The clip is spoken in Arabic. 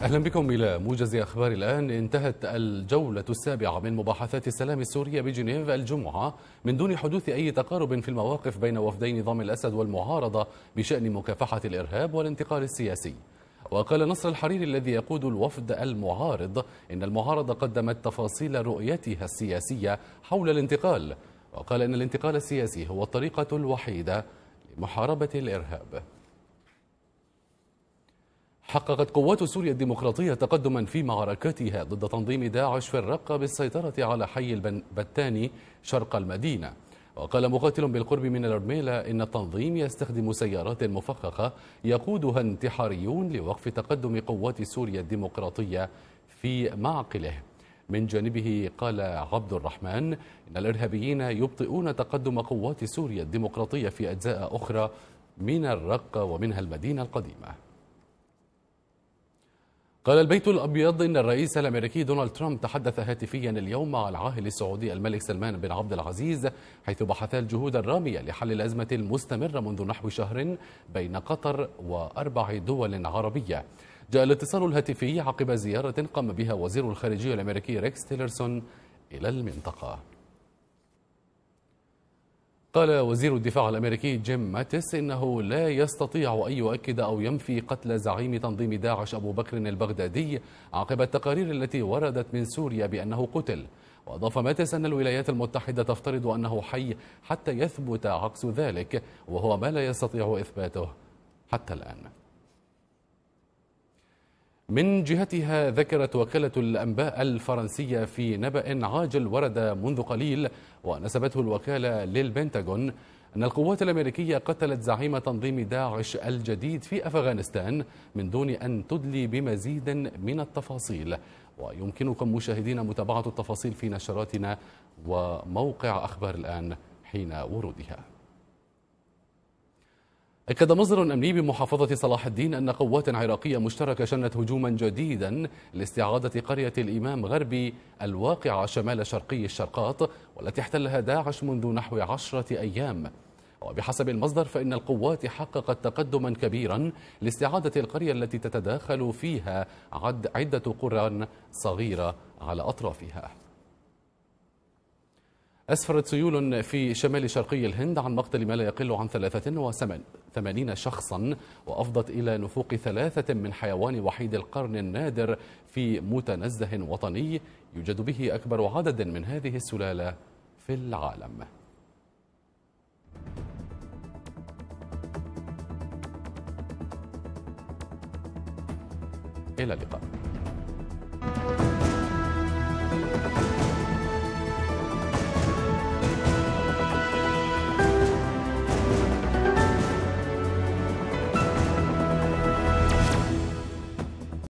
أهلا بكم إلى موجز أخبار الآن انتهت الجولة السابعة من مباحثات السلام السورية بجنيف الجمعة من دون حدوث أي تقارب في المواقف بين وفدي نظام الأسد والمعارضة بشأن مكافحة الإرهاب والانتقال السياسي وقال نصر الحريري الذي يقود الوفد المعارض إن المعارضة قدمت تفاصيل رؤيتها السياسية حول الانتقال وقال إن الانتقال السياسي هو الطريقة الوحيدة لمحاربة الإرهاب حققت قوات سوريا الديمقراطية تقدما في معركتها ضد تنظيم داعش في الرقة بالسيطرة على حي البتاني شرق المدينة وقال مقاتل بالقرب من الأرميلة إن التنظيم يستخدم سيارات مفخخة يقودها انتحاريون لوقف تقدم قوات سوريا الديمقراطية في معقله من جانبه قال عبد الرحمن إن الإرهابيين يبطئون تقدم قوات سوريا الديمقراطية في أجزاء أخرى من الرقة ومنها المدينة القديمة قال البيت الأبيض إن الرئيس الأمريكي دونالد ترامب تحدث هاتفيا اليوم مع العاهل السعودي الملك سلمان بن عبد العزيز حيث بحثا الجهود الرامية لحل الأزمة المستمرة منذ نحو شهر بين قطر وأربع دول عربية جاء الاتصال الهاتفي عقب زيارة قام بها وزير الخارجية الأمريكي ريكس تيلرسون إلى المنطقة قال وزير الدفاع الأمريكي جيم ماتس إنه لا يستطيع أن يؤكد أو ينفي قتل زعيم تنظيم داعش أبو بكر البغدادي عقب التقارير التي وردت من سوريا بأنه قتل وأضاف ماتس أن الولايات المتحدة تفترض أنه حي حتى يثبت عكس ذلك وهو ما لا يستطيع إثباته حتى الآن من جهتها ذكرت وكالة الأنباء الفرنسية في نبأ عاجل ورد منذ قليل ونسبته الوكالة للبنتاغون أن القوات الأمريكية قتلت زعيم تنظيم داعش الجديد في أفغانستان من دون أن تدلي بمزيد من التفاصيل ويمكنكم مشاهدين متابعة التفاصيل في نشراتنا وموقع أخبار الآن حين ورودها أكد مصدر أمني بمحافظة صلاح الدين أن قوات عراقية مشتركة شنت هجوما جديدا لاستعادة قرية الإمام غربي الواقعة شمال شرقي الشرقاط والتي احتلها داعش منذ نحو عشرة أيام وبحسب المصدر فإن القوات حققت تقدما كبيرا لاستعادة القرية التي تتداخل فيها عد عدة قرى صغيرة على أطرافها أسفرت سيول في شمال شرقي الهند عن مقتل ما لا يقل عن 83 شخصا وأفضت إلى نفوق ثلاثة من حيوان وحيد القرن النادر في متنزه وطني يوجد به أكبر عدد من هذه السلالة في العالم إلى اللقاء